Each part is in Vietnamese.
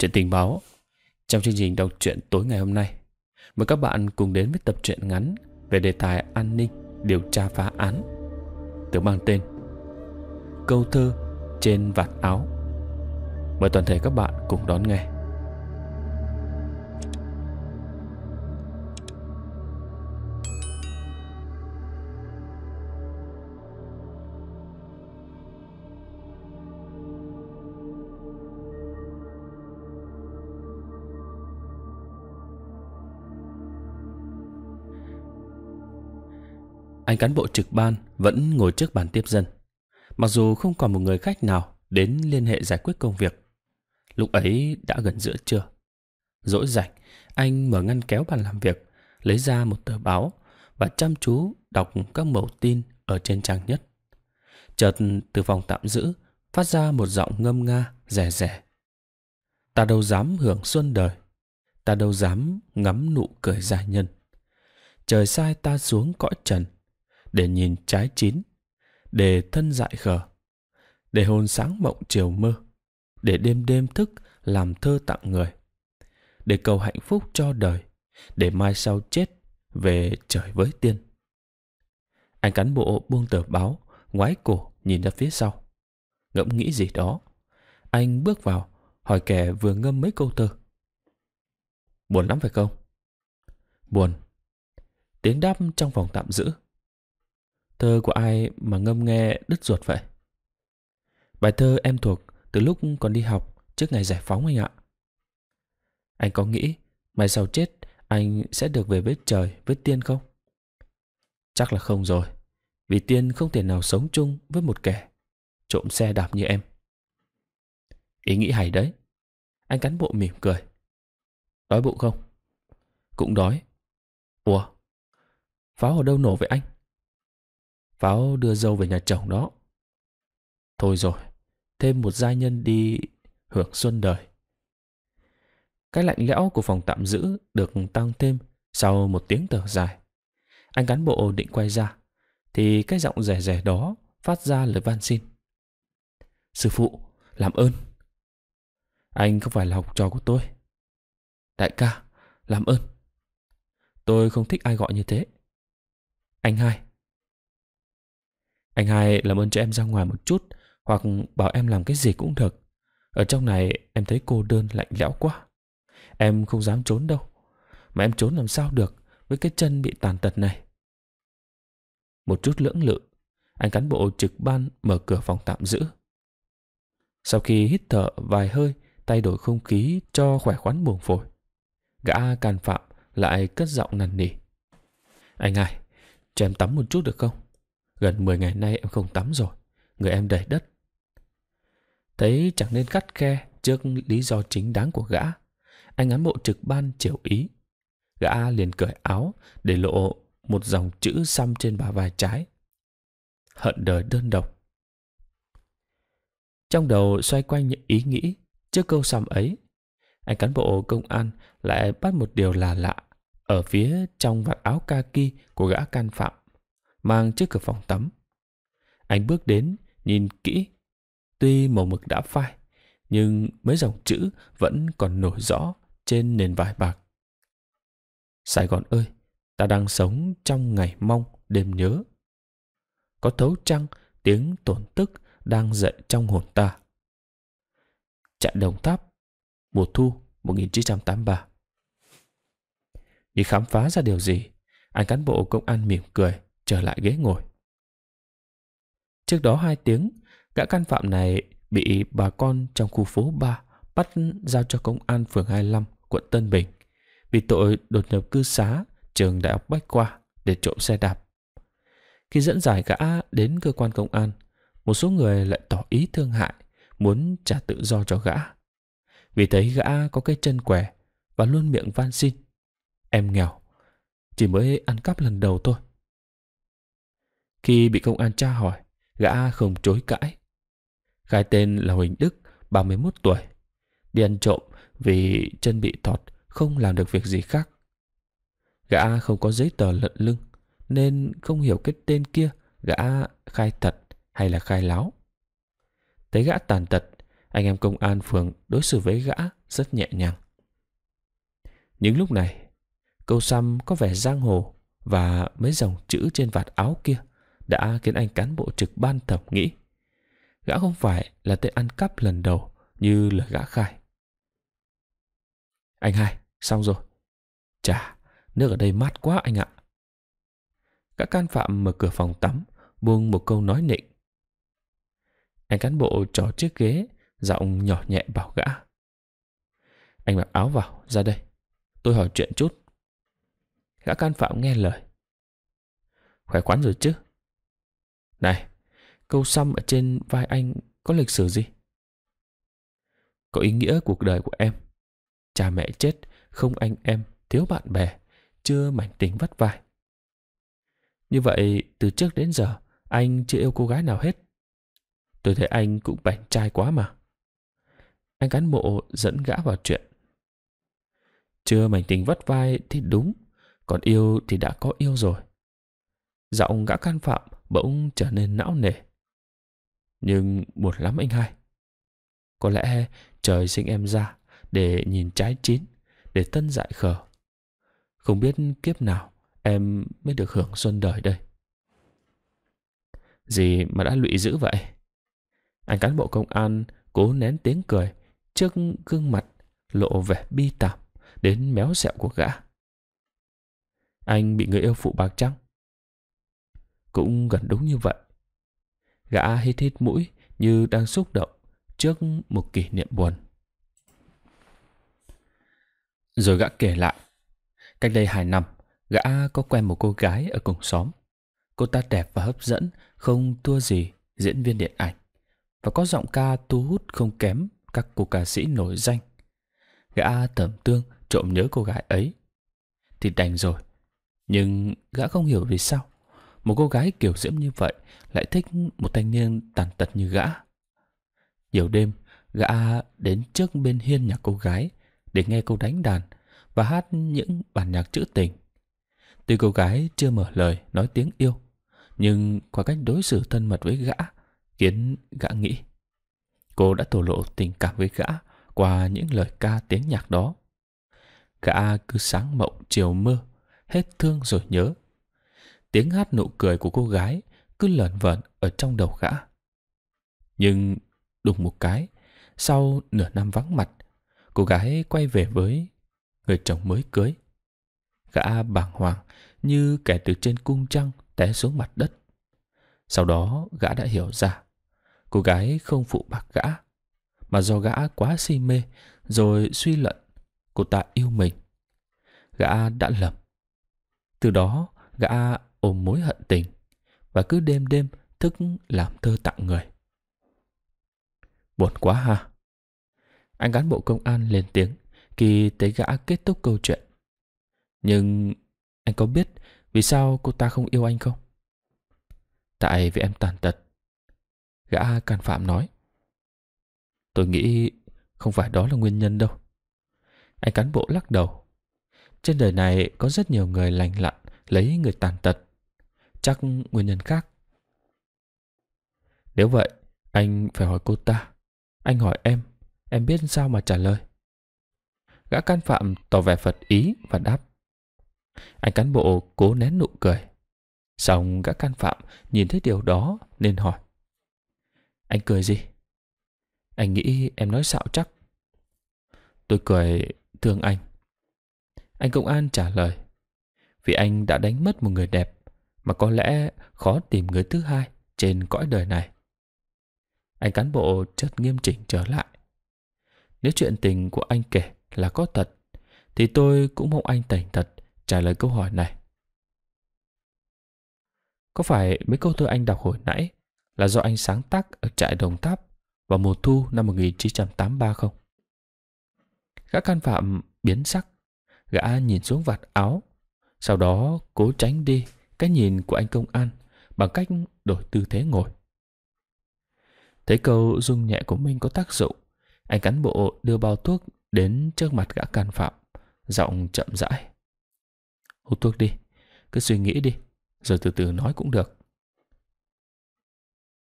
Chuyện tình báo Trong chương trình đọc truyện tối ngày hôm nay Mời các bạn cùng đến với tập truyện ngắn Về đề tài an ninh điều tra phá án Được mang tên Câu thơ trên vạt áo Mời toàn thể các bạn cùng đón nghe anh cán bộ trực ban vẫn ngồi trước bàn tiếp dân. Mặc dù không còn một người khách nào đến liên hệ giải quyết công việc. Lúc ấy đã gần giữa trưa. Rỗi rảnh, anh mở ngăn kéo bàn làm việc, lấy ra một tờ báo và chăm chú đọc các mẫu tin ở trên trang nhất. Chợt từ phòng tạm giữ phát ra một giọng ngâm nga rẻ rẻ. Ta đâu dám hưởng xuân đời, ta đâu dám ngắm nụ cười gia nhân. Trời sai ta xuống cõi trần, để nhìn trái chín để thân dại khờ để hồn sáng mộng chiều mơ để đêm đêm thức làm thơ tặng người để cầu hạnh phúc cho đời để mai sau chết về trời với tiên anh cán bộ buông tờ báo ngoái cổ nhìn ra phía sau ngẫm nghĩ gì đó anh bước vào hỏi kẻ vừa ngâm mấy câu thơ buồn lắm phải không buồn tiếng đáp trong phòng tạm giữ Thơ của ai mà ngâm nghe đứt ruột vậy? Bài thơ em thuộc từ lúc còn đi học trước ngày giải phóng anh ạ. Anh có nghĩ mai sau chết anh sẽ được về với trời, với tiên không? Chắc là không rồi. Vì tiên không thể nào sống chung với một kẻ trộm xe đạp như em. Ý nghĩ hay đấy. Anh cán bộ mỉm cười. Đói bụng không? Cũng đói. Ủa? Pháo ở đâu nổ vậy anh? Pháo đưa dâu về nhà chồng đó. Thôi rồi, thêm một gia nhân đi hưởng xuân đời. Cái lạnh lẽo của phòng tạm giữ được tăng thêm sau một tiếng thở dài. Anh cán bộ định quay ra, thì cái giọng rẻ rẻ đó phát ra lời van xin. Sư phụ, làm ơn. Anh không phải là học trò của tôi. Đại ca, làm ơn. Tôi không thích ai gọi như thế. Anh hai, anh hai làm ơn cho em ra ngoài một chút Hoặc bảo em làm cái gì cũng được Ở trong này em thấy cô đơn lạnh lẽo quá Em không dám trốn đâu Mà em trốn làm sao được Với cái chân bị tàn tật này Một chút lưỡng lự Anh cán bộ trực ban mở cửa phòng tạm giữ Sau khi hít thở vài hơi tay đổi không khí cho khỏe khoắn buồng phổi Gã can phạm lại cất giọng năn nỉ Anh hai Cho em tắm một chút được không Gần 10 ngày nay em không tắm rồi, người em đầy đất. Thấy chẳng nên cắt khe trước lý do chính đáng của gã. Anh án bộ trực ban chiều ý. Gã liền cởi áo để lộ một dòng chữ xăm trên bả vai trái. Hận đời đơn độc. Trong đầu xoay quanh những ý nghĩ trước câu xăm ấy. Anh cán bộ công an lại bắt một điều là lạ ở phía trong vạt áo kaki của gã can phạm mang trước cửa phòng tắm. Anh bước đến, nhìn kỹ. Tuy màu mực đã phai, nhưng mấy dòng chữ vẫn còn nổi rõ trên nền vải bạc. Sài Gòn ơi, ta đang sống trong ngày mong đêm nhớ. Có thấu trăng, tiếng tổn tức đang dậy trong hồn ta. Trại Đồng Tháp, mùa thu 1983. Đi khám phá ra điều gì? Anh cán bộ công an mỉm cười trở lại ghế ngồi. Trước đó hai tiếng, gã can phạm này bị bà con trong khu phố 3 bắt giao cho công an phường 25, quận Tân Bình vì tội đột nhập cư xá trường đại học Bách Khoa để trộm xe đạp. Khi dẫn giải gã đến cơ quan công an, một số người lại tỏ ý thương hại, muốn trả tự do cho gã. Vì thấy gã có cái chân què và luôn miệng van xin. Em nghèo, chỉ mới ăn cắp lần đầu thôi, khi bị công an tra hỏi, gã không chối cãi. Khai tên là Huỳnh Đức, 31 tuổi. Đi ăn trộm vì chân bị thọt, không làm được việc gì khác. Gã không có giấy tờ lận lưng, nên không hiểu cái tên kia gã khai thật hay là khai láo. Thấy gã tàn tật, anh em công an phường đối xử với gã rất nhẹ nhàng. Những lúc này, câu xăm có vẻ giang hồ và mấy dòng chữ trên vạt áo kia đã khiến anh cán bộ trực ban thẩm nghĩ. Gã không phải là tên ăn cắp lần đầu như lời gã khai. Anh hai, xong rồi. Chà, nước ở đây mát quá anh ạ. Các can phạm mở cửa phòng tắm, buông một câu nói nịnh. Anh cán bộ trò chiếc ghế, giọng nhỏ nhẹ bảo gã. Anh mặc áo vào, ra đây. Tôi hỏi chuyện chút. Gã can phạm nghe lời. Khỏe khoắn rồi chứ, này, câu xăm ở trên vai anh có lịch sử gì? Có ý nghĩa cuộc đời của em. Cha mẹ chết, không anh em, thiếu bạn bè, chưa mảnh tình vắt vai. Như vậy, từ trước đến giờ, anh chưa yêu cô gái nào hết. Tôi thấy anh cũng bảnh trai quá mà. Anh cán bộ dẫn gã vào chuyện. Chưa mảnh tình vắt vai thì đúng, còn yêu thì đã có yêu rồi. Giọng gã can phạm bỗng trở nên não nề. Nhưng buồn lắm anh hai. Có lẽ trời sinh em ra để nhìn trái chín, để tân dại khờ. Không biết kiếp nào em mới được hưởng xuân đời đây. Gì mà đã lụy dữ vậy? Anh cán bộ công an cố nén tiếng cười trước gương mặt lộ vẻ bi tạp đến méo xẹo của gã. Anh bị người yêu phụ bạc trắng cũng gần đúng như vậy. Gã hít hít mũi như đang xúc động trước một kỷ niệm buồn. Rồi gã kể lại, cách đây hai năm, gã có quen một cô gái ở cùng xóm. Cô ta đẹp và hấp dẫn, không tua gì diễn viên điện ảnh và có giọng ca thu hút không kém các cô ca sĩ nổi danh. Gã tẩm tương trộm nhớ cô gái ấy thì đành rồi. Nhưng gã không hiểu vì sao một cô gái kiểu diễm như vậy lại thích một thanh niên tàn tật như gã. Nhiều đêm, gã đến trước bên hiên nhà cô gái để nghe cô đánh đàn và hát những bản nhạc trữ tình. Tuy cô gái chưa mở lời nói tiếng yêu, nhưng qua cách đối xử thân mật với gã khiến gã nghĩ. Cô đã thổ lộ tình cảm với gã qua những lời ca tiếng nhạc đó. Gã cứ sáng mộng chiều mơ, hết thương rồi nhớ, tiếng hát nụ cười của cô gái cứ lợn vợn ở trong đầu gã. Nhưng đùng một cái, sau nửa năm vắng mặt, cô gái quay về với người chồng mới cưới. Gã bàng hoàng như kẻ từ trên cung trăng té xuống mặt đất. Sau đó gã đã hiểu ra, cô gái không phụ bạc gã, mà do gã quá si mê rồi suy luận cô ta yêu mình. Gã đã lầm. Từ đó gã ôm mối hận tình và cứ đêm đêm thức làm thơ tặng người. Buồn quá ha. Anh cán bộ công an lên tiếng khi thấy gã kết thúc câu chuyện. Nhưng anh có biết vì sao cô ta không yêu anh không? Tại vì em tàn tật. Gã can phạm nói. Tôi nghĩ không phải đó là nguyên nhân đâu. Anh cán bộ lắc đầu. Trên đời này có rất nhiều người lành lặn lấy người tàn tật chắc nguyên nhân khác. Nếu vậy, anh phải hỏi cô ta. Anh hỏi em, em biết sao mà trả lời. Gã can phạm tỏ vẻ phật ý và đáp. Anh cán bộ cố nén nụ cười. Xong gã can phạm nhìn thấy điều đó nên hỏi. Anh cười gì? Anh nghĩ em nói xạo chắc. Tôi cười thương anh. Anh công an trả lời. Vì anh đã đánh mất một người đẹp mà có lẽ khó tìm người thứ hai trên cõi đời này. Anh cán bộ chợt nghiêm chỉnh trở lại. Nếu chuyện tình của anh kể là có thật, thì tôi cũng mong anh tỉnh thật trả lời câu hỏi này. Có phải mấy câu thơ anh đọc hồi nãy là do anh sáng tác ở trại Đồng Tháp vào mùa thu năm 1983 không? Gã can phạm biến sắc, gã nhìn xuống vạt áo, sau đó cố tránh đi cái nhìn của anh công an bằng cách đổi tư thế ngồi. Thấy câu rung nhẹ của mình có tác dụng, anh cán bộ đưa bao thuốc đến trước mặt gã can phạm, giọng chậm rãi. Hút thuốc đi, cứ suy nghĩ đi, rồi từ từ nói cũng được.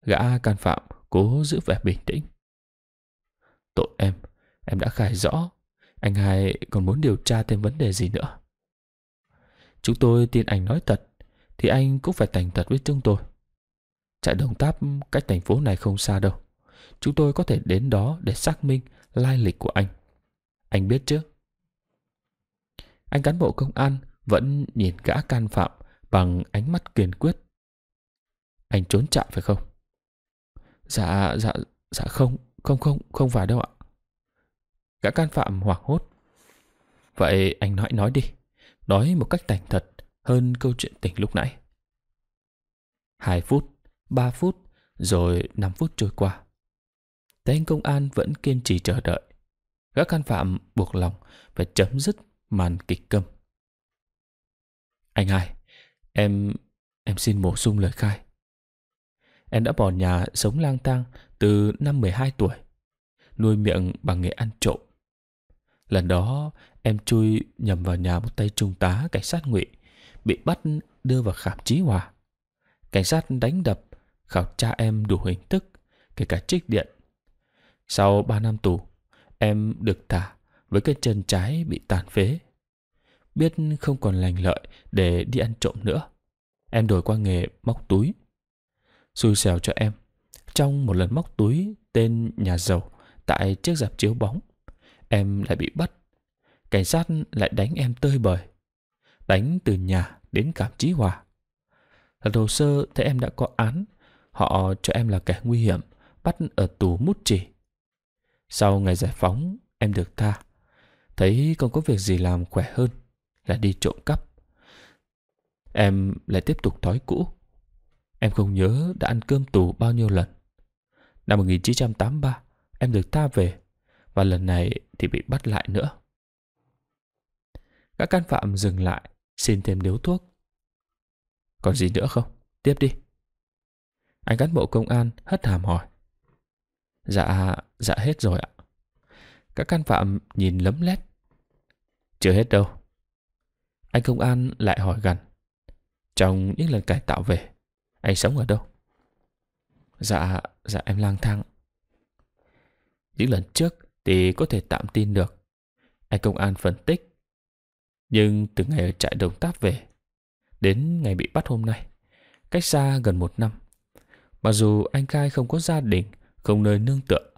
Gã can phạm cố giữ vẻ bình tĩnh. Tội em, em đã khai rõ, anh hai còn muốn điều tra thêm vấn đề gì nữa. Chúng tôi tin anh nói thật, thì anh cũng phải thành thật với chúng tôi. Trại Đồng Tháp cách thành phố này không xa đâu. Chúng tôi có thể đến đó để xác minh lai lịch của anh. Anh biết chứ? Anh cán bộ công an vẫn nhìn gã can phạm bằng ánh mắt kiên quyết. Anh trốn trại phải không? Dạ, dạ, dạ không, không, không, không phải đâu ạ. Gã can phạm hoảng hốt. Vậy anh nói nói đi, nói một cách thành thật hơn câu chuyện tình lúc nãy. Hai phút, ba phút, rồi năm phút trôi qua. Thấy anh công an vẫn kiên trì chờ đợi. Các can phạm buộc lòng phải chấm dứt màn kịch câm. Anh hai, em... em xin bổ sung lời khai. Em đã bỏ nhà sống lang thang từ năm 12 tuổi, nuôi miệng bằng nghề ăn trộm. Lần đó em chui nhầm vào nhà một tay trung tá cảnh sát ngụy bị bắt đưa vào khảm trí hòa. Cảnh sát đánh đập, khảo tra em đủ hình thức, kể cả trích điện. Sau 3 năm tù, em được thả với cái chân trái bị tàn phế. Biết không còn lành lợi để đi ăn trộm nữa. Em đổi qua nghề móc túi. Xui xẻo cho em. Trong một lần móc túi tên nhà giàu tại chiếc dạp chiếu bóng, em lại bị bắt. Cảnh sát lại đánh em tơi bời. Đánh từ nhà đến cảm chí hòa. Là hồ sơ thấy em đã có án, họ cho em là kẻ nguy hiểm, bắt ở tù mút chỉ. Sau ngày giải phóng, em được tha. Thấy không có việc gì làm khỏe hơn là đi trộm cắp. Em lại tiếp tục thói cũ. Em không nhớ đã ăn cơm tù bao nhiêu lần. Năm 1983, em được tha về và lần này thì bị bắt lại nữa. Các can phạm dừng lại Xin thêm điếu thuốc Còn gì nữa không? Tiếp đi Anh cán bộ công an hất hàm hỏi Dạ, dạ hết rồi ạ Các can phạm nhìn lấm lét Chưa hết đâu Anh công an lại hỏi gần Trong những lần cải tạo về Anh sống ở đâu? Dạ, dạ em lang thang Những lần trước thì có thể tạm tin được Anh công an phân tích nhưng từ ngày ở trại đồng táp về, đến ngày bị bắt hôm nay, cách xa gần một năm. Mặc dù anh Khai không có gia đình, không nơi nương tựa,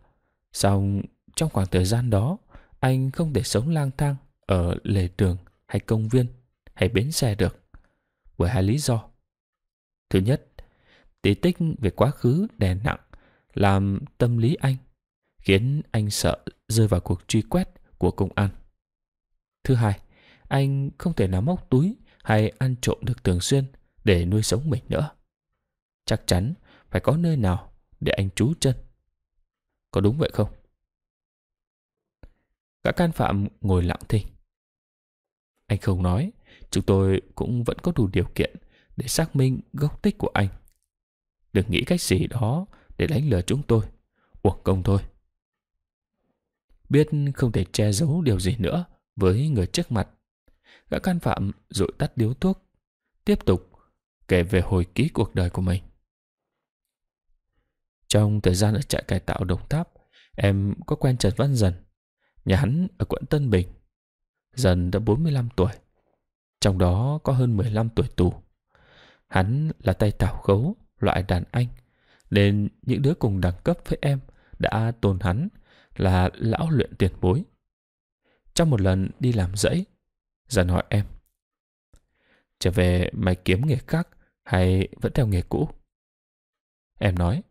song trong khoảng thời gian đó, anh không thể sống lang thang ở lề đường hay công viên hay bến xe được bởi hai lý do. Thứ nhất, tí tích về quá khứ đè nặng làm tâm lý anh, khiến anh sợ rơi vào cuộc truy quét của công an. Thứ hai, anh không thể nào móc túi hay ăn trộm được thường xuyên để nuôi sống mình nữa. Chắc chắn phải có nơi nào để anh trú chân. Có đúng vậy không? Gã can phạm ngồi lặng thinh. Anh không nói, chúng tôi cũng vẫn có đủ điều kiện để xác minh gốc tích của anh. Đừng nghĩ cách gì đó để đánh lừa chúng tôi. Uổng công thôi. Biết không thể che giấu điều gì nữa với người trước mặt Gã can phạm rồi tắt điếu thuốc, tiếp tục kể về hồi ký cuộc đời của mình. Trong thời gian ở trại cải tạo Đồng Tháp, em có quen Trần Văn Dần, nhà hắn ở quận Tân Bình. Dần đã 45 tuổi, trong đó có hơn 15 tuổi tù. Hắn là tay tảo khấu, loại đàn anh, nên những đứa cùng đẳng cấp với em đã tôn hắn là lão luyện tiền bối. Trong một lần đi làm dãy, Dần hỏi em Trở về mày kiếm nghề khác Hay vẫn theo nghề cũ Em nói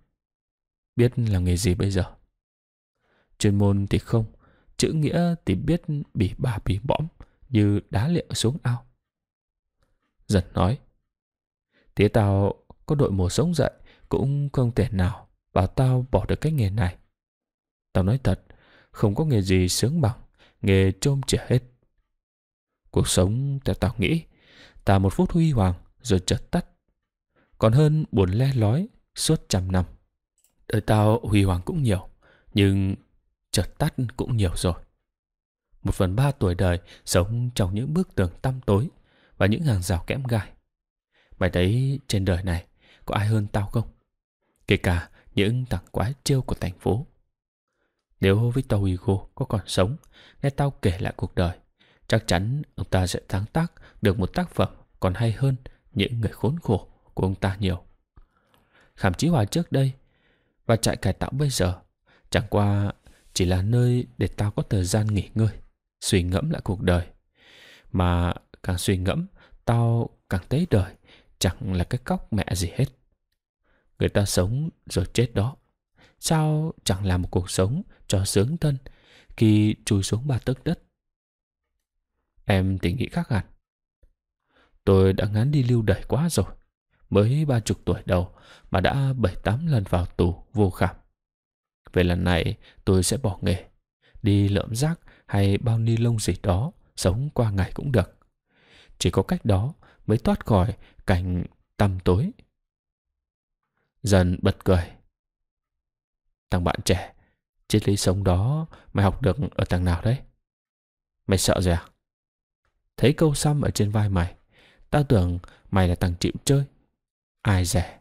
Biết là nghề gì bây giờ Chuyên môn thì không Chữ nghĩa thì biết bị bà bị bõm Như đá liệu xuống ao Dần nói Thế tao có đội mùa sống dậy Cũng không thể nào Bảo tao bỏ được cái nghề này Tao nói thật Không có nghề gì sướng bằng Nghề trôm chỉa hết Cuộc sống theo tao nghĩ Tà một phút huy hoàng rồi chợt tắt Còn hơn buồn le lói suốt trăm năm Đời tao huy hoàng cũng nhiều Nhưng chợt tắt cũng nhiều rồi Một phần ba tuổi đời sống trong những bức tường tăm tối Và những hàng rào kẽm gai Mày thấy trên đời này có ai hơn tao không? Kể cả những thằng quái trêu của thành phố Nếu Victor Hugo có còn sống Nghe tao kể lại cuộc đời Chắc chắn ông ta sẽ sáng tác được một tác phẩm còn hay hơn những người khốn khổ của ông ta nhiều. Khảm chí hòa trước đây và trại cải tạo bây giờ chẳng qua chỉ là nơi để tao có thời gian nghỉ ngơi, suy ngẫm lại cuộc đời. Mà càng suy ngẫm, tao càng thấy đời chẳng là cái cóc mẹ gì hết. Người ta sống rồi chết đó. Sao chẳng làm một cuộc sống cho sướng thân khi chui xuống ba tấc đất Em thì nghĩ khác hẳn. Tôi đã ngán đi lưu đẩy quá rồi. Mới ba chục tuổi đầu mà đã bảy tám lần vào tù vô khảm. Về lần này tôi sẽ bỏ nghề. Đi lượm rác hay bao ni lông gì đó sống qua ngày cũng được. Chỉ có cách đó mới thoát khỏi cảnh tăm tối. Dần bật cười. Thằng bạn trẻ, triết lý sống đó mày học được ở thằng nào đấy? Mày sợ rồi à? Thấy câu xăm ở trên vai mày Tao tưởng mày là thằng chịu chơi Ai rẻ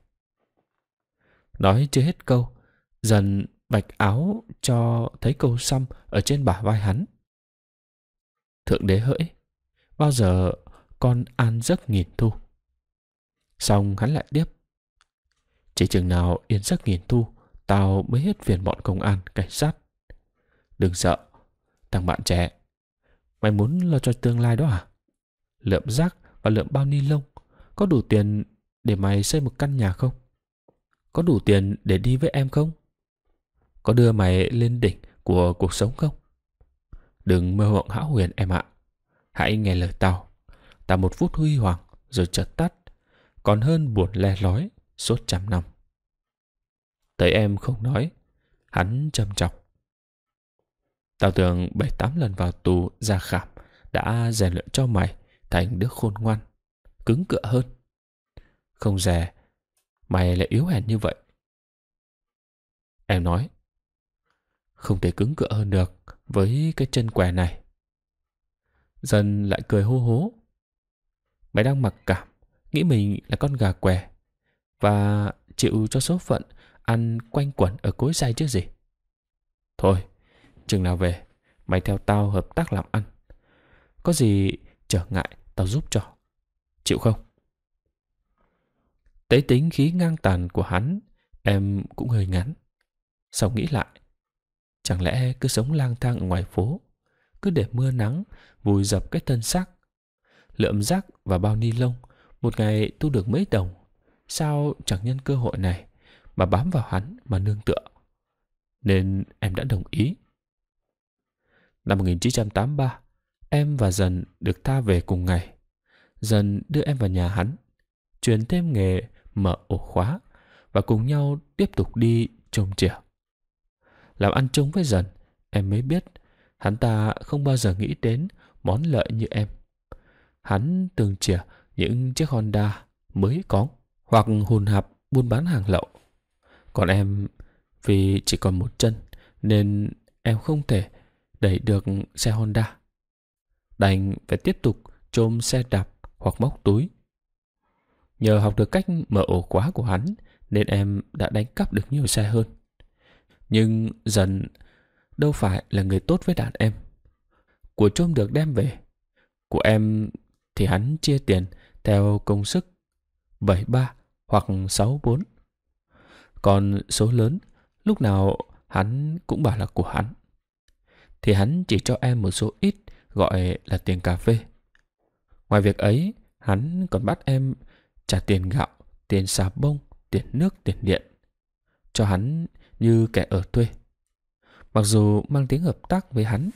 Nói chưa hết câu Dần bạch áo cho thấy câu xăm Ở trên bả vai hắn Thượng đế hỡi Bao giờ con an giấc nghìn thu Xong hắn lại tiếp Chỉ chừng nào yên giấc nghìn thu Tao mới hết phiền bọn công an, cảnh sát Đừng sợ Thằng bạn trẻ Mày muốn lo cho tương lai đó à lượm rác và lượm bao ni lông. Có đủ tiền để mày xây một căn nhà không? Có đủ tiền để đi với em không? Có đưa mày lên đỉnh của cuộc sống không? Đừng mơ mộng hão huyền em ạ. Hãy nghe lời tao. Tao một phút huy hoàng rồi chợt tắt. Còn hơn buồn le lói, suốt trăm năm. Thấy em không nói, hắn trầm trọng. Tao tưởng bảy tám lần vào tù ra khảm đã rèn luyện cho mày thành đứa khôn ngoan cứng cựa hơn không dè mày lại yếu hèn như vậy em nói không thể cứng cựa hơn được với cái chân què này dân lại cười hô hố mày đang mặc cảm nghĩ mình là con gà què và chịu cho số phận ăn quanh quẩn ở cối say chứ gì thôi chừng nào về mày theo tao hợp tác làm ăn có gì trở ngại tao giúp cho. Chịu không? Tế tính khí ngang tàn của hắn, em cũng hơi ngắn. Sau nghĩ lại, chẳng lẽ cứ sống lang thang ở ngoài phố, cứ để mưa nắng vùi dập cái thân xác. Lượm rác và bao ni lông, một ngày thu được mấy đồng. Sao chẳng nhân cơ hội này mà bám vào hắn mà nương tựa? Nên em đã đồng ý. Năm 1983, Em và Dần được tha về cùng ngày. Dần đưa em vào nhà hắn, truyền thêm nghề mở ổ khóa và cùng nhau tiếp tục đi trông chìa. Làm ăn chung với Dần, em mới biết hắn ta không bao giờ nghĩ đến món lợi như em. Hắn từng chìa những chiếc Honda mới có hoặc hùn hạp buôn bán hàng lậu. Còn em vì chỉ còn một chân nên em không thể đẩy được xe Honda đành phải tiếp tục trôm xe đạp hoặc móc túi. Nhờ học được cách mở ổ khóa của hắn nên em đã đánh cắp được nhiều xe hơn. Nhưng dần đâu phải là người tốt với đàn em. Của trôm được đem về. Của em thì hắn chia tiền theo công sức 73 hoặc 64. Còn số lớn lúc nào hắn cũng bảo là của hắn. Thì hắn chỉ cho em một số ít gọi là tiền cà phê. Ngoài việc ấy, hắn còn bắt em trả tiền gạo, tiền xà bông, tiền nước, tiền điện. Cho hắn như kẻ ở thuê. Mặc dù mang tiếng hợp tác với hắn,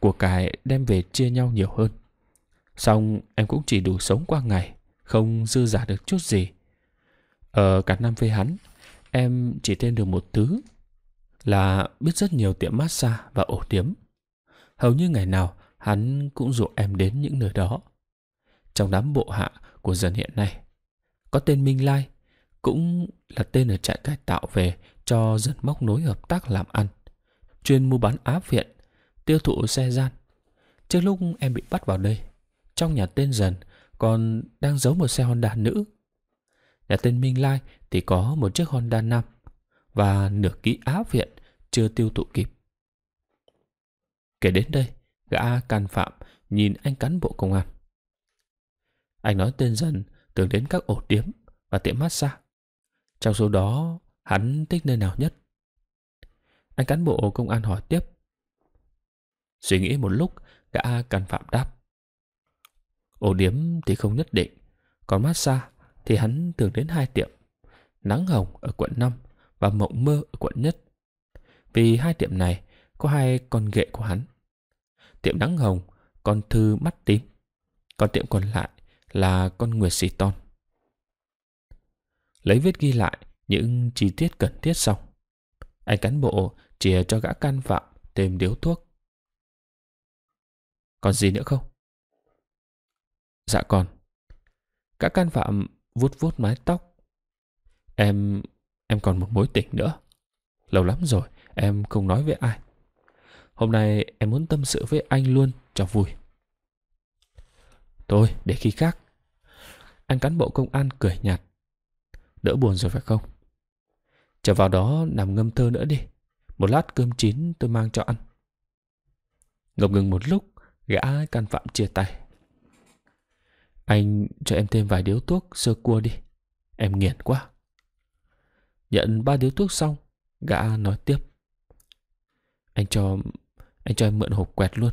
của cải đem về chia nhau nhiều hơn. Xong em cũng chỉ đủ sống qua ngày, không dư giả được chút gì. Ở ờ, cả năm với hắn, em chỉ tên được một thứ là biết rất nhiều tiệm massage và ổ tiếm. Hầu như ngày nào hắn cũng dụ em đến những nơi đó. Trong đám bộ hạ của dân hiện nay, có tên Minh Lai, cũng là tên ở trại cải tạo về cho dân móc nối hợp tác làm ăn, chuyên mua bán áp viện, tiêu thụ xe gian. Trước lúc em bị bắt vào đây, trong nhà tên dần còn đang giấu một xe Honda nữ. Nhà tên Minh Lai thì có một chiếc Honda nam và nửa ký áp viện chưa tiêu thụ kịp. Kể đến đây, Gã can phạm nhìn anh cán bộ công an. Anh nói tên dân tưởng đến các ổ điếm và tiệm massage. Trong số đó, hắn thích nơi nào nhất? Anh cán bộ công an hỏi tiếp. Suy nghĩ một lúc, gã can phạm đáp. Ổ điếm thì không nhất định, còn massage thì hắn thường đến hai tiệm. Nắng Hồng ở quận 5 và Mộng Mơ ở quận Nhất. Vì hai tiệm này có hai con ghệ của hắn tiệm nắng hồng, con thư mắt tím. Còn tiệm còn lại là con nguyệt xì ton. Lấy viết ghi lại những chi tiết cần thiết xong. Anh cán bộ chìa cho gã can phạm tìm điếu thuốc. Còn gì nữa không? Dạ còn. Gã can phạm vuốt vuốt mái tóc. Em... em còn một mối tình nữa. Lâu lắm rồi em không nói với ai. Hôm nay em muốn tâm sự với anh luôn cho vui. Thôi, để khi khác. Anh cán bộ công an cười nhạt. Đỡ buồn rồi phải không? Trở vào đó nằm ngâm thơ nữa đi. Một lát cơm chín tôi mang cho ăn. Ngập ngừng một lúc, gã can phạm chia tay. Anh cho em thêm vài điếu thuốc sơ cua đi. Em nghiền quá. Nhận ba điếu thuốc xong, gã nói tiếp. Anh cho anh cho em mượn hộp quẹt luôn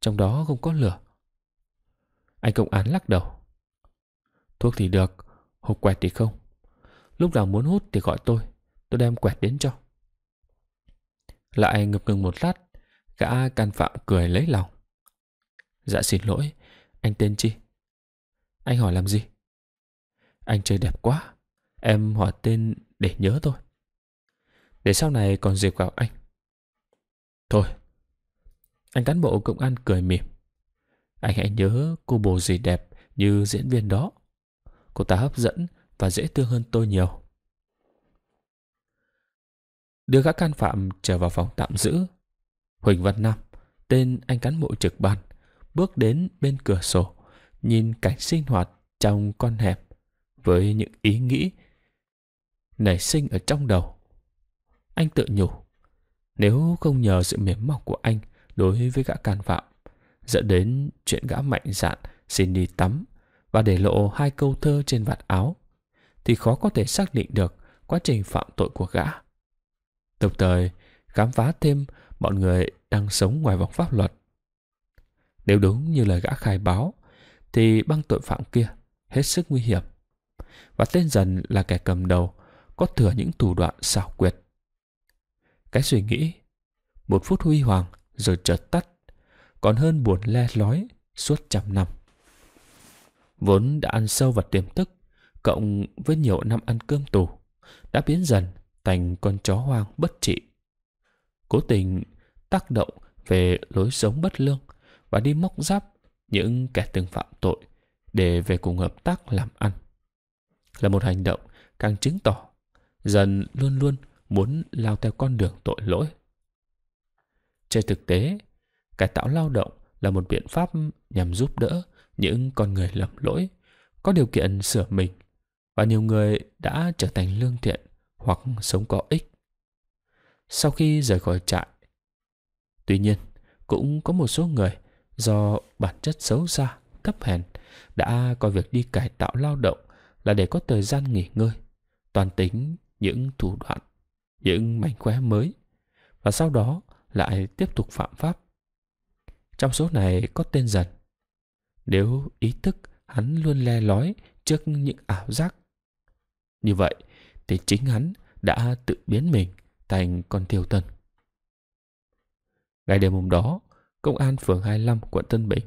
Trong đó không có lửa Anh công án lắc đầu Thuốc thì được Hộp quẹt thì không Lúc nào muốn hút thì gọi tôi Tôi đem quẹt đến cho Lại ngập ngừng một lát Gã can phạm cười lấy lòng Dạ xin lỗi Anh tên chi Anh hỏi làm gì Anh chơi đẹp quá Em hỏi tên để nhớ tôi Để sau này còn dịp gặp anh Thôi anh cán bộ công an cười mỉm. Anh hãy nhớ cô bồ gì đẹp như diễn viên đó. Cô ta hấp dẫn và dễ thương hơn tôi nhiều. Đưa các can phạm trở vào phòng tạm giữ. Huỳnh Văn Nam, tên anh cán bộ trực ban, bước đến bên cửa sổ, nhìn cảnh sinh hoạt trong con hẻm với những ý nghĩ nảy sinh ở trong đầu. Anh tự nhủ, nếu không nhờ sự mềm mỏng của anh đối với gã can phạm, dẫn đến chuyện gã mạnh dạn xin đi tắm và để lộ hai câu thơ trên vạt áo, thì khó có thể xác định được quá trình phạm tội của gã. Đồng thời, khám phá thêm bọn người đang sống ngoài vòng pháp luật. Nếu đúng như lời gã khai báo, thì băng tội phạm kia hết sức nguy hiểm. Và tên dần là kẻ cầm đầu, có thừa những thủ đoạn xảo quyệt. Cái suy nghĩ, một phút huy hoàng rồi chợt tắt, còn hơn buồn le lói suốt trăm năm. Vốn đã ăn sâu vào tiềm thức, cộng với nhiều năm ăn cơm tù, đã biến dần thành con chó hoang bất trị. Cố tình tác động về lối sống bất lương và đi móc giáp những kẻ từng phạm tội để về cùng hợp tác làm ăn. Là một hành động càng chứng tỏ dần luôn luôn muốn lao theo con đường tội lỗi trên thực tế, cải tạo lao động là một biện pháp nhằm giúp đỡ những con người lầm lỗi, có điều kiện sửa mình và nhiều người đã trở thành lương thiện hoặc sống có ích. Sau khi rời khỏi trại, tuy nhiên cũng có một số người do bản chất xấu xa, thấp hèn đã coi việc đi cải tạo lao động là để có thời gian nghỉ ngơi, toàn tính những thủ đoạn, những mảnh khóe mới và sau đó lại tiếp tục phạm pháp. Trong số này có tên dần. Nếu ý thức hắn luôn le lói trước những ảo giác. Như vậy thì chính hắn đã tự biến mình thành con thiêu thân. Ngày đêm hôm đó, công an phường 25 quận Tân Bình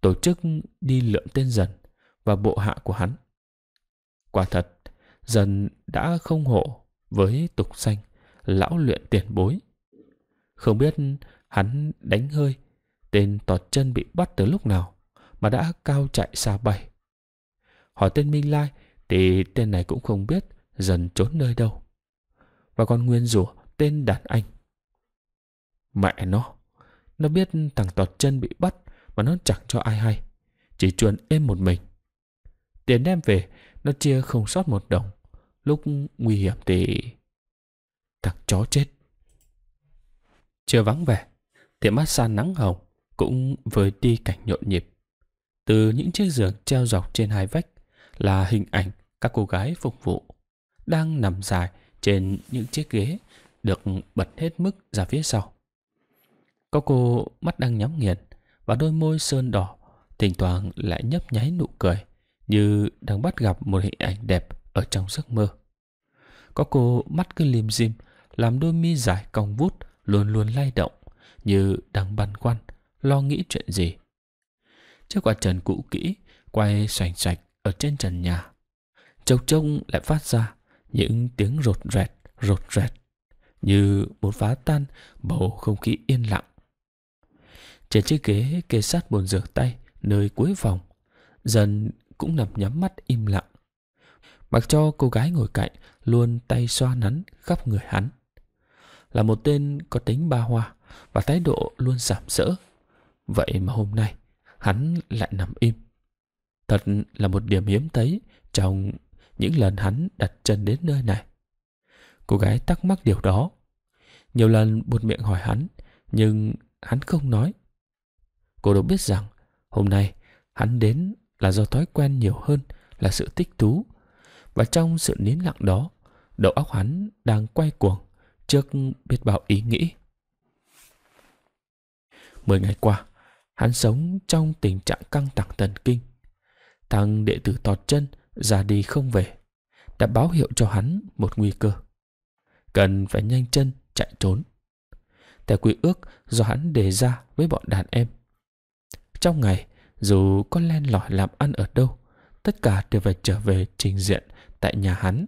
tổ chức đi lượm tên dần và bộ hạ của hắn. Quả thật, dần đã không hộ với tục xanh lão luyện tiền bối không biết hắn đánh hơi, tên tọt chân bị bắt từ lúc nào mà đã cao chạy xa bay. Hỏi tên Minh Lai thì tên này cũng không biết dần trốn nơi đâu. Và còn nguyên rủa tên đàn anh. Mẹ nó, nó biết thằng tọt chân bị bắt mà nó chẳng cho ai hay. Chỉ chuồn êm một mình. Tiền đem về, nó chia không sót một đồng. Lúc nguy hiểm thì... Thằng chó chết. Chưa vắng vẻ, tiệm massage nắng hồng cũng vừa đi cảnh nhộn nhịp. Từ những chiếc giường treo dọc trên hai vách là hình ảnh các cô gái phục vụ đang nằm dài trên những chiếc ghế được bật hết mức ra phía sau. Có cô mắt đang nhắm nghiền và đôi môi sơn đỏ thỉnh thoảng lại nhấp nháy nụ cười như đang bắt gặp một hình ảnh đẹp ở trong giấc mơ. Có cô mắt cứ liềm diêm làm đôi mi dài cong vút luôn luôn lay động như đang băn khoăn, lo nghĩ chuyện gì. Chiếc quạt trần cũ kỹ quay xoành xoạch ở trên trần nhà. Chốc chốc lại phát ra những tiếng rột rẹt, rột rẹt như muốn phá tan bầu không khí yên lặng. Trên chiếc ghế kê sát bồn rửa tay nơi cuối phòng, dần cũng nằm nhắm mắt im lặng. Mặc cho cô gái ngồi cạnh luôn tay xoa nắn khắp người hắn là một tên có tính ba hoa và thái độ luôn giảm sỡ. Vậy mà hôm nay, hắn lại nằm im. Thật là một điểm hiếm thấy trong những lần hắn đặt chân đến nơi này. Cô gái thắc mắc điều đó. Nhiều lần buột miệng hỏi hắn, nhưng hắn không nói. Cô đâu biết rằng hôm nay hắn đến là do thói quen nhiều hơn là sự tích tú. Và trong sự nín lặng đó, đầu óc hắn đang quay cuồng trước biết bao ý nghĩ. Mười ngày qua, hắn sống trong tình trạng căng thẳng thần kinh. Thằng đệ tử tọt chân, ra đi không về, đã báo hiệu cho hắn một nguy cơ. Cần phải nhanh chân chạy trốn. Theo quy ước do hắn đề ra với bọn đàn em. Trong ngày, dù có len lỏi làm ăn ở đâu, tất cả đều phải trở về trình diện tại nhà hắn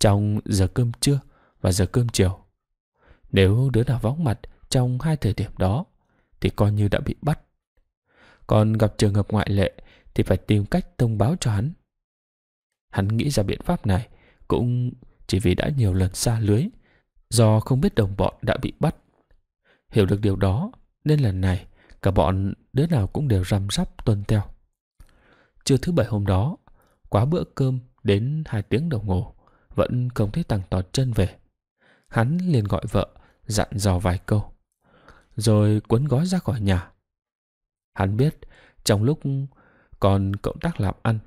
trong giờ cơm trưa và giờ cơm chiều. Nếu đứa nào vắng mặt trong hai thời điểm đó thì coi như đã bị bắt. Còn gặp trường hợp ngoại lệ thì phải tìm cách thông báo cho hắn. Hắn nghĩ ra biện pháp này cũng chỉ vì đã nhiều lần xa lưới do không biết đồng bọn đã bị bắt. Hiểu được điều đó nên lần này cả bọn đứa nào cũng đều răm rắp tuân theo. Trưa thứ bảy hôm đó, quá bữa cơm đến hai tiếng đồng hồ vẫn không thấy Tăng tọt chân về. Hắn liền gọi vợ dặn dò vài câu, rồi cuốn gói ra khỏi nhà. Hắn biết trong lúc còn cộng tác làm ăn,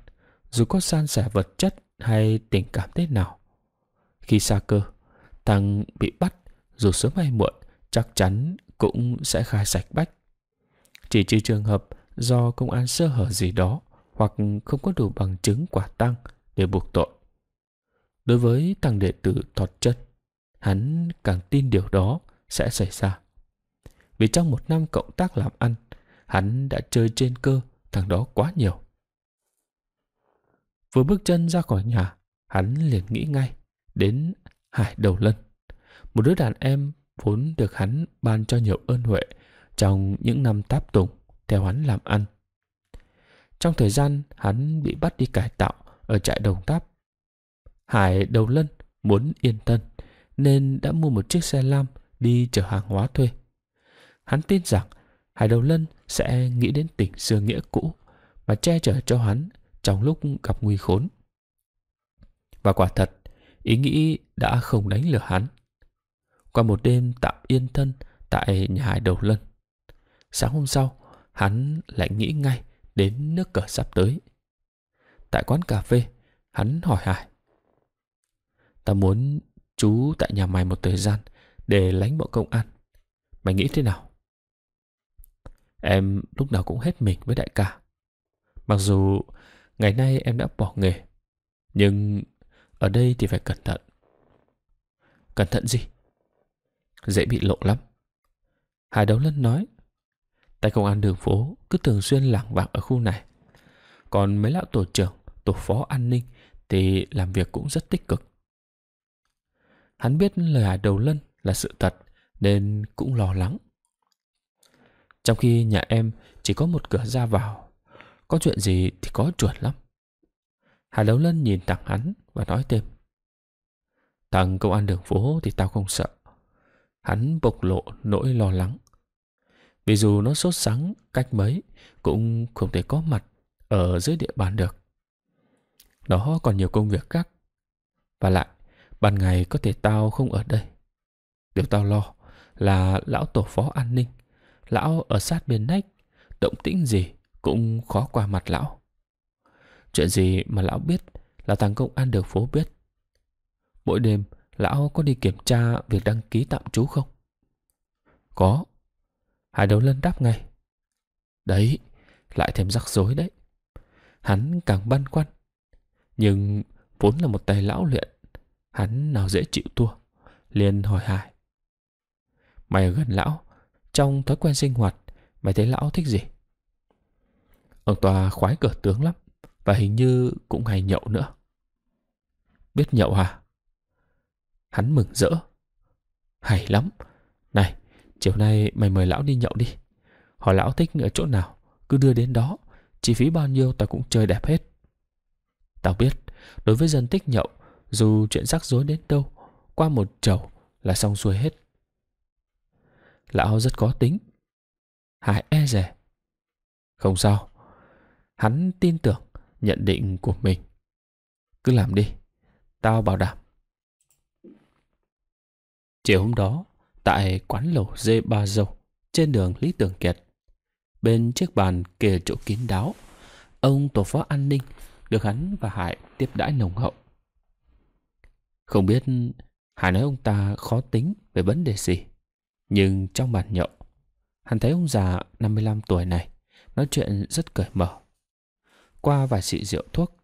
dù có san sẻ vật chất hay tình cảm thế nào, khi xa cơ, thằng bị bắt dù sớm hay muộn chắc chắn cũng sẽ khai sạch bách. Chỉ trừ trường hợp do công an sơ hở gì đó hoặc không có đủ bằng chứng quả tăng để buộc tội. Đối với thằng đệ tử thọt chân, Hắn càng tin điều đó sẽ xảy ra. Vì trong một năm cộng tác làm ăn, hắn đã chơi trên cơ thằng đó quá nhiều. Vừa bước chân ra khỏi nhà, hắn liền nghĩ ngay đến Hải Đầu Lân, một đứa đàn em vốn được hắn ban cho nhiều ơn huệ trong những năm táp tùng theo hắn làm ăn. Trong thời gian hắn bị bắt đi cải tạo ở trại Đồng Táp, Hải Đầu Lân muốn yên thân nên đã mua một chiếc xe lam đi chở hàng hóa thuê. Hắn tin rằng Hải Đầu Lân sẽ nghĩ đến tỉnh xưa nghĩa cũ mà che chở cho hắn trong lúc gặp nguy khốn. Và quả thật, ý nghĩ đã không đánh lừa hắn. Qua một đêm tạm yên thân tại nhà Hải Đầu Lân. Sáng hôm sau, hắn lại nghĩ ngay đến nước cờ sắp tới. Tại quán cà phê, hắn hỏi Hải. Ta muốn trú tại nhà mày một thời gian để lánh bọn công an. Mày nghĩ thế nào? Em lúc nào cũng hết mình với đại ca. Mặc dù ngày nay em đã bỏ nghề, nhưng ở đây thì phải cẩn thận. Cẩn thận gì? Dễ bị lộ lắm. Hải đấu lân nói, tại công an đường phố cứ thường xuyên lảng vảng ở khu này. Còn mấy lão tổ trưởng, tổ phó an ninh thì làm việc cũng rất tích cực. Hắn biết lời Hải Đầu Lân là sự thật nên cũng lo lắng. Trong khi nhà em chỉ có một cửa ra vào, có chuyện gì thì có chuẩn lắm. Hải Đầu Lân nhìn thẳng hắn và nói thêm. Thằng công an đường phố thì tao không sợ. Hắn bộc lộ nỗi lo lắng. Vì dù nó sốt sắng cách mấy cũng không thể có mặt ở dưới địa bàn được. Nó còn nhiều công việc khác. Và lại, Ban ngày có thể tao không ở đây. Điều tao lo là lão tổ phó an ninh. Lão ở sát bên nách, động tĩnh gì cũng khó qua mặt lão. Chuyện gì mà lão biết là thằng công an được phố biết. Mỗi đêm, lão có đi kiểm tra việc đăng ký tạm trú không? Có. Hải đầu lân đáp ngay. Đấy, lại thêm rắc rối đấy. Hắn càng băn khoăn. Nhưng vốn là một tay lão luyện. Hắn nào dễ chịu tua liền hỏi Hải Mày ở gần lão Trong thói quen sinh hoạt Mày thấy lão thích gì Ông Tòa khoái cờ tướng lắm Và hình như cũng hay nhậu nữa Biết nhậu hả Hắn mừng rỡ Hay lắm Này chiều nay mày mời lão đi nhậu đi Hỏi lão thích ở chỗ nào Cứ đưa đến đó Chi phí bao nhiêu tao cũng chơi đẹp hết Tao biết Đối với dân thích nhậu dù chuyện rắc rối đến đâu, qua một chầu là xong xuôi hết. Lão rất có tính. Hải e rè, Không sao. Hắn tin tưởng nhận định của mình. Cứ làm đi. Tao bảo đảm. Chiều hôm đó, tại quán lẩu dê ba dâu trên đường Lý tưởng Kiệt, bên chiếc bàn kề chỗ kín đáo, ông tổ phó an ninh được hắn và Hải tiếp đãi nồng hậu. Không biết Hải nói ông ta khó tính về vấn đề gì. Nhưng trong bàn nhậu, hắn thấy ông già 55 tuổi này nói chuyện rất cởi mở. Qua vài xị rượu thuốc,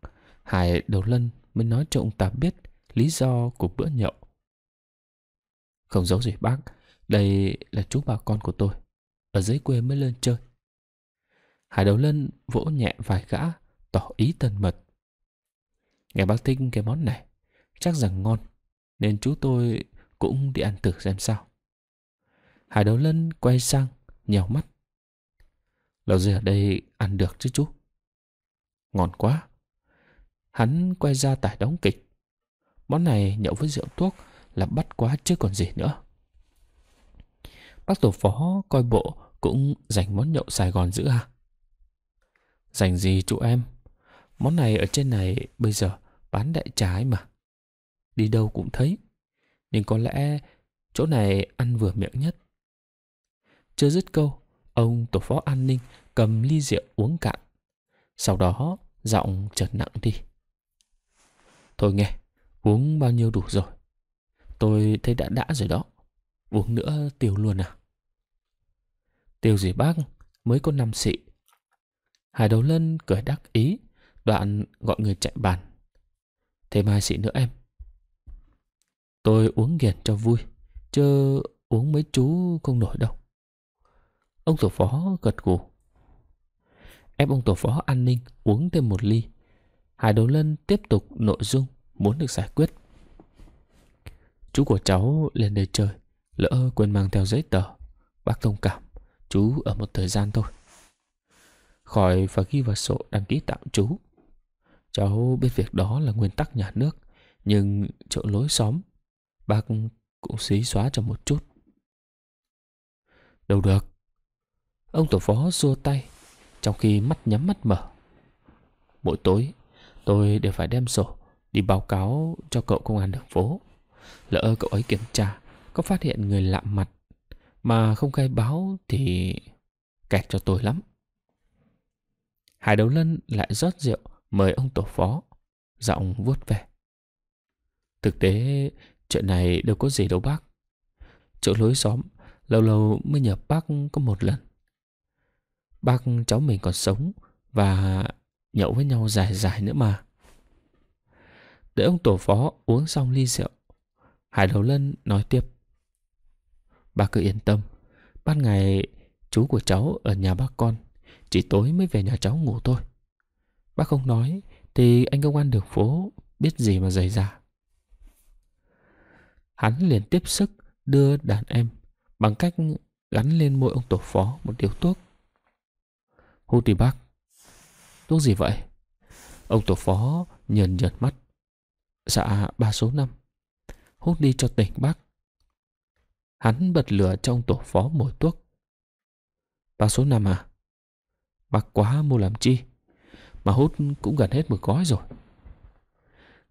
Hải đầu lân mới nói cho ông ta biết lý do của bữa nhậu. Không giấu gì bác, đây là chú bà con của tôi. Ở dưới quê mới lên chơi. Hải đầu lân vỗ nhẹ vài gã, tỏ ý thân mật. Nghe bác thích cái món này, chắc rằng ngon, nên chú tôi cũng đi ăn thử xem sao. Hải đầu lân quay sang, nhèo mắt. Lẩu dê ở đây ăn được chứ chú? Ngon quá. Hắn quay ra tải đóng kịch. Món này nhậu với rượu thuốc là bắt quá chứ còn gì nữa. Bác tổ phó coi bộ cũng dành món nhậu Sài Gòn dữ à? Dành gì chú em? Món này ở trên này bây giờ bán đại trái mà đi đâu cũng thấy. Nhưng có lẽ chỗ này ăn vừa miệng nhất. Chưa dứt câu, ông tổ phó an ninh cầm ly rượu uống cạn. Sau đó giọng chợt nặng đi. Thôi nghe, uống bao nhiêu đủ rồi. Tôi thấy đã đã rồi đó. Uống nữa tiêu luôn à. Tiêu gì bác mới có năm xị. Hải đầu lân cười đắc ý, đoạn gọi người chạy bàn. thêm mai xị nữa em. Tôi uống nghiền cho vui, chứ uống mấy chú không nổi đâu. Ông tổ phó gật gù. Ép ông tổ phó an ninh uống thêm một ly. Hải đồ lân tiếp tục nội dung muốn được giải quyết. Chú của cháu lên đây chơi, lỡ quên mang theo giấy tờ. Bác thông cảm, chú ở một thời gian thôi. Khỏi phải ghi vào sổ đăng ký tạm trú. Cháu biết việc đó là nguyên tắc nhà nước, nhưng chỗ lối xóm Bác cũng xí xóa cho một chút Đâu được Ông tổ phó xua tay Trong khi mắt nhắm mắt mở Mỗi tối tôi đều phải đem sổ Đi báo cáo cho cậu công an đường phố Lỡ cậu ấy kiểm tra Có phát hiện người lạ mặt Mà không khai báo thì Kẹt cho tôi lắm Hải đấu lân lại rót rượu Mời ông tổ phó Giọng vuốt về Thực tế Chuyện này đâu có gì đâu bác. Chỗ lối xóm, lâu lâu mới nhập bác có một lần. Bác cháu mình còn sống và nhậu với nhau dài dài nữa mà. Để ông tổ phó uống xong ly rượu, Hải Đầu Lân nói tiếp. bác cứ yên tâm, ban ngày chú của cháu ở nhà bác con, chỉ tối mới về nhà cháu ngủ thôi. Bác không nói thì anh công an đường phố biết gì mà dày dà. Dạ. Hắn liền tiếp sức đưa đàn em bằng cách gắn lên môi ông tổ phó một điếu thuốc. Hô tì bác, thuốc gì vậy? Ông tổ phó nhờn nhợt mắt. Dạ, ba số năm. Hút đi cho tỉnh bác. Hắn bật lửa cho ông tổ phó mồi thuốc. Ba số năm à? Bác quá mua làm chi? Mà hút cũng gần hết một gói rồi.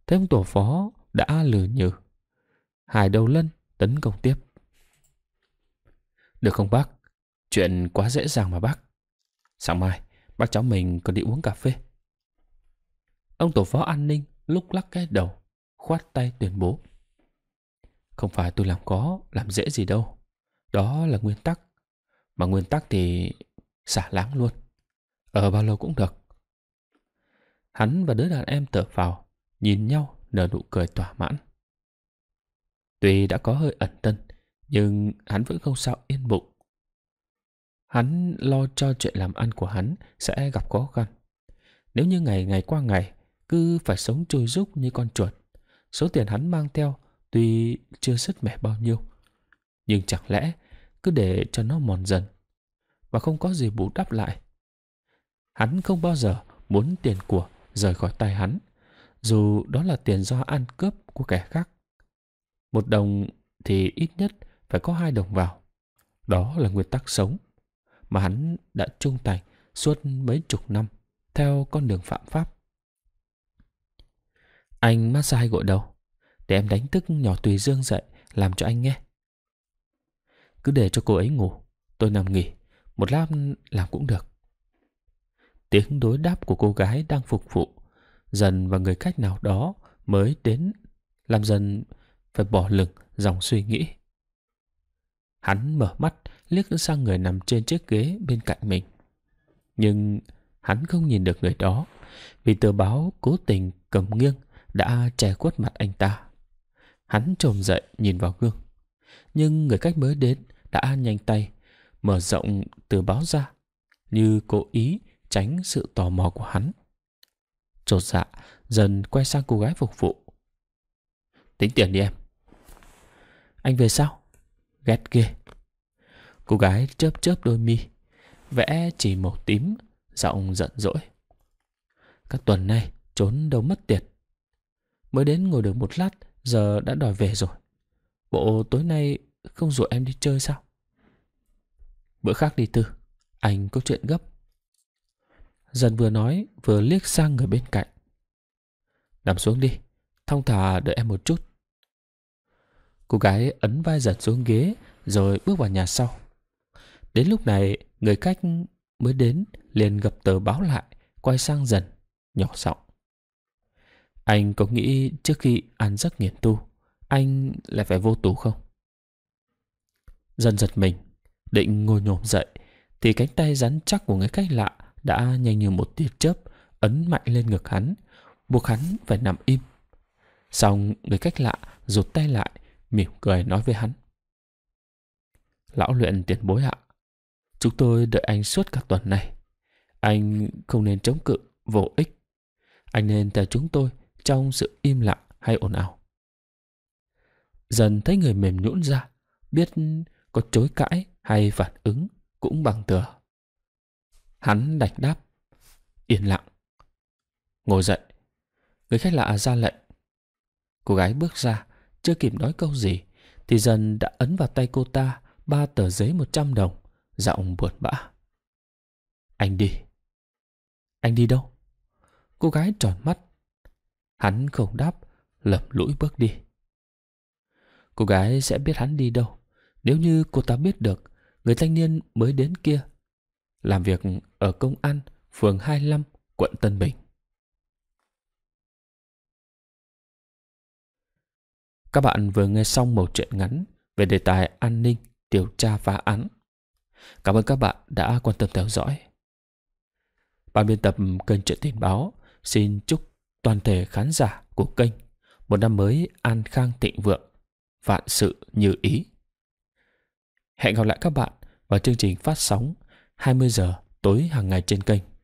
Thế ông tổ phó đã lừa nhừ Hải đầu lân tấn công tiếp. Được không bác? Chuyện quá dễ dàng mà bác. Sáng mai, bác cháu mình còn đi uống cà phê. Ông tổ phó an ninh lúc lắc cái đầu, khoát tay tuyên bố. Không phải tôi làm có, làm dễ gì đâu. Đó là nguyên tắc. Mà nguyên tắc thì xả láng luôn. Ở bao lâu cũng được. Hắn và đứa đàn em tở vào, nhìn nhau nở nụ cười thỏa mãn. Tuy đã có hơi ẩn tân, nhưng hắn vẫn không sao yên bụng. Hắn lo cho chuyện làm ăn của hắn sẽ gặp khó khăn. Nếu như ngày ngày qua ngày cứ phải sống trôi rúc như con chuột, số tiền hắn mang theo tuy chưa sứt mẻ bao nhiêu, nhưng chẳng lẽ cứ để cho nó mòn dần và không có gì bù đắp lại. Hắn không bao giờ muốn tiền của rời khỏi tay hắn, dù đó là tiền do ăn cướp của kẻ khác. Một đồng thì ít nhất phải có hai đồng vào. Đó là nguyên tắc sống mà hắn đã trung thành suốt mấy chục năm theo con đường phạm pháp. Anh massage gội đầu, để em đánh thức nhỏ Tùy Dương dậy làm cho anh nghe. Cứ để cho cô ấy ngủ, tôi nằm nghỉ, một lát làm cũng được. Tiếng đối đáp của cô gái đang phục vụ, dần và người khách nào đó mới đến, làm dần phải bỏ lửng dòng suy nghĩ. Hắn mở mắt liếc sang người nằm trên chiếc ghế bên cạnh mình. Nhưng hắn không nhìn được người đó vì tờ báo cố tình cầm nghiêng đã che khuất mặt anh ta. Hắn trồm dậy nhìn vào gương. Nhưng người cách mới đến đã nhanh tay mở rộng tờ báo ra như cố ý tránh sự tò mò của hắn. Trột dạ dần quay sang cô gái phục vụ. Tính tiền đi em. Anh về sao? Ghét ghê. Cô gái chớp chớp đôi mi, vẽ chỉ màu tím, giọng giận dỗi. Các tuần nay trốn đâu mất tiệt. Mới đến ngồi được một lát, giờ đã đòi về rồi. Bộ tối nay không rủ em đi chơi sao? Bữa khác đi tư, anh có chuyện gấp. Dần vừa nói vừa liếc sang người bên cạnh. Nằm xuống đi, thong thả đợi em một chút. Cô gái ấn vai giật xuống ghế rồi bước vào nhà sau. Đến lúc này, người khách mới đến liền gặp tờ báo lại, quay sang dần, nhỏ giọng. Anh có nghĩ trước khi ăn giấc nghiền tu, anh lại phải vô tù không? Dần giật mình, định ngồi nhổm dậy, thì cánh tay rắn chắc của người khách lạ đã nhanh như một tia chớp ấn mạnh lên ngực hắn, buộc hắn phải nằm im. Xong người khách lạ rụt tay lại mỉm cười nói với hắn. Lão luyện tiền bối ạ, chúng tôi đợi anh suốt cả tuần này. Anh không nên chống cự, vô ích. Anh nên theo chúng tôi trong sự im lặng hay ồn ào. Dần thấy người mềm nhũn ra, biết có chối cãi hay phản ứng cũng bằng thừa. Hắn đành đáp, yên lặng. Ngồi dậy, người khách lạ ra lệnh. Cô gái bước ra, chưa kịp nói câu gì Thì dần đã ấn vào tay cô ta Ba tờ giấy một trăm đồng Giọng buồn bã Anh đi Anh đi đâu Cô gái tròn mắt Hắn không đáp Lầm lũi bước đi Cô gái sẽ biết hắn đi đâu Nếu như cô ta biết được Người thanh niên mới đến kia Làm việc ở công an Phường 25 Quận Tân Bình Các bạn vừa nghe xong một truyện ngắn về đề tài an ninh, điều tra phá án. Cảm ơn các bạn đã quan tâm theo dõi. Ban biên tập kênh truyện tình báo xin chúc toàn thể khán giả của kênh một năm mới an khang thịnh vượng, vạn sự như ý. Hẹn gặp lại các bạn vào chương trình phát sóng 20 giờ tối hàng ngày trên kênh.